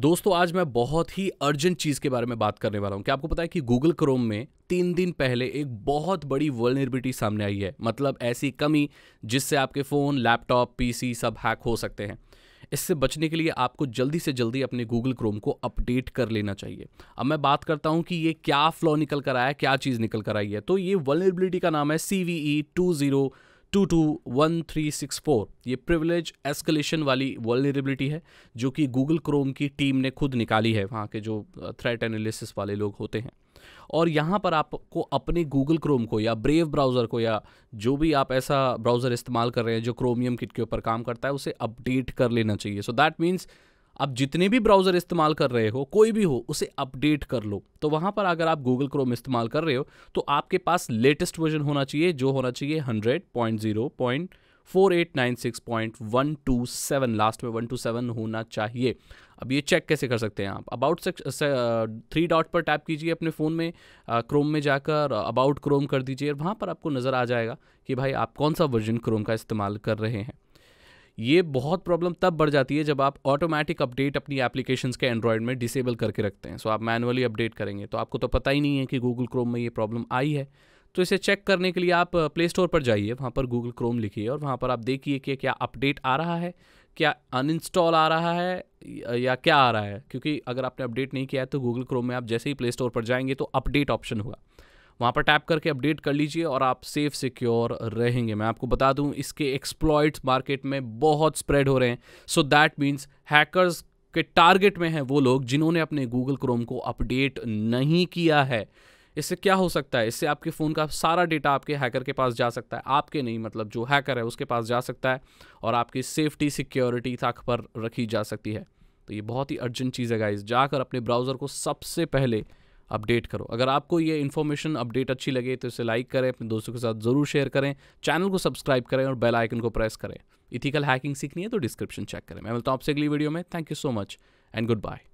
दोस्तों आज मैं बहुत ही अर्जेंट चीज़ के बारे में बात करने वाला हूँ क्या आपको पता है कि गूगल क्रोम में तीन दिन पहले एक बहुत बड़ी वर्नरबिलिटी सामने आई है मतलब ऐसी कमी जिससे आपके फ़ोन लैपटॉप पीसी सब हैक हो सकते हैं इससे बचने के लिए आपको जल्दी से जल्दी अपने गूगल क्रोम को अपडेट कर लेना चाहिए अब मैं बात करता हूँ कि ये क्या फ्लॉ निकल कर आया क्या चीज़ निकल कर आई है तो ये वर्नरबिलिटी का नाम है C V E two zero two two one three six four ये प्रिविलेज एस्केलेशन वाली वर्लिबिलिटी है जो कि गूगल क्रोम की टीम ने खुद निकाली है वहाँ के जो थ्रेट एनालिसिस वाले लोग होते हैं और यहाँ पर आपको अपने गूगल क्रोम को या ब्रेव ब्राउज़र को या जो भी आप ऐसा ब्राउज़र इस्तेमाल कर रहे हैं जो क्रोमियम किट के ऊपर काम करता है उसे अपडेट कर लेना चाहिए सो दैट मीन्स आप जितने भी ब्राउज़र इस्तेमाल कर रहे हो कोई भी हो उसे अपडेट कर लो तो वहाँ पर अगर आप गूगल क्रोम इस्तेमाल कर रहे हो तो आपके पास लेटेस्ट वर्जन होना चाहिए जो होना चाहिए hundred point zero point four eight nine six point one two seven last में वन टू सेवन होना चाहिए अब ये चेक कैसे कर सकते हैं आप अबाउट थ्री डॉट पर टैप कीजिए अपने फ़ोन में क्रोम uh, में जाकर अबाउट uh, क्रोम कर दीजिए और वहाँ पर आपको नज़र आ जाएगा कि भाई आप कौन सा वर्जन क्रोम का इस्तेमाल कर रहे हैं ये बहुत प्रॉब्लम तब बढ़ जाती है जब आप ऑटोमेटिक अपडेट अपनी एप्लीकेशंस के एंड्रॉयड में डिसेबल करके रखते हैं सो so आप मैनुअली अपडेट करेंगे तो आपको तो पता ही नहीं है कि गूगल क्रोम में ये प्रॉब्लम आई है तो इसे चेक करने के लिए आप प्ले uh, स्टोर पर जाइए वहाँ पर गूगल क्रोम लिखिए और वहाँ पर आप देखिए कि क्या अपडेट आ रहा है क्या अनइंस्टॉल आ रहा है या क्या आ रहा है क्योंकि अगर आपने अपडेट नहीं किया है तो गूगल क्रोम में आप जैसे ही प्ले स्टोर पर जाएंगे तो अपडेट ऑप्शन होगा वहाँ पर टैप करके अपडेट कर लीजिए और आप सेफ सिक्योर रहेंगे मैं आपको बता दूँ इसके एक्सप्लॉयट्स मार्केट में बहुत स्प्रेड हो रहे हैं सो दैट मीन्स हैकर्स के टारगेट में हैं वो लोग जिन्होंने अपने गूगल क्रोम को अपडेट नहीं किया है इससे क्या हो सकता है इससे आपके फ़ोन का सारा डेटा आपके हैकर के पास जा सकता है आपके नहीं मतलब जो हैकर है उसके पास जा सकता है और आपकी सेफ्टी सिक्योरिटी तक पर रखी जा सकती है तो ये बहुत ही अर्जेंट चीज़ है गाइज जाकर अपने ब्राउज़र को सबसे पहले अपडेट करो अगर आपको ये इन्फॉर्मेशन अपडेट अच्छी लगे तो इसे लाइक करें अपने दोस्तों के साथ ज़रूर शेयर करें चैनल को सब्सक्राइब करें और बेल आइकन को प्रेस करें इथिकल हैकिंग सीखनी है तो डिस्क्रिप्शन चेक करें मैं मिलता हूँ आपसे अगली वीडियो में thank you so much and good bye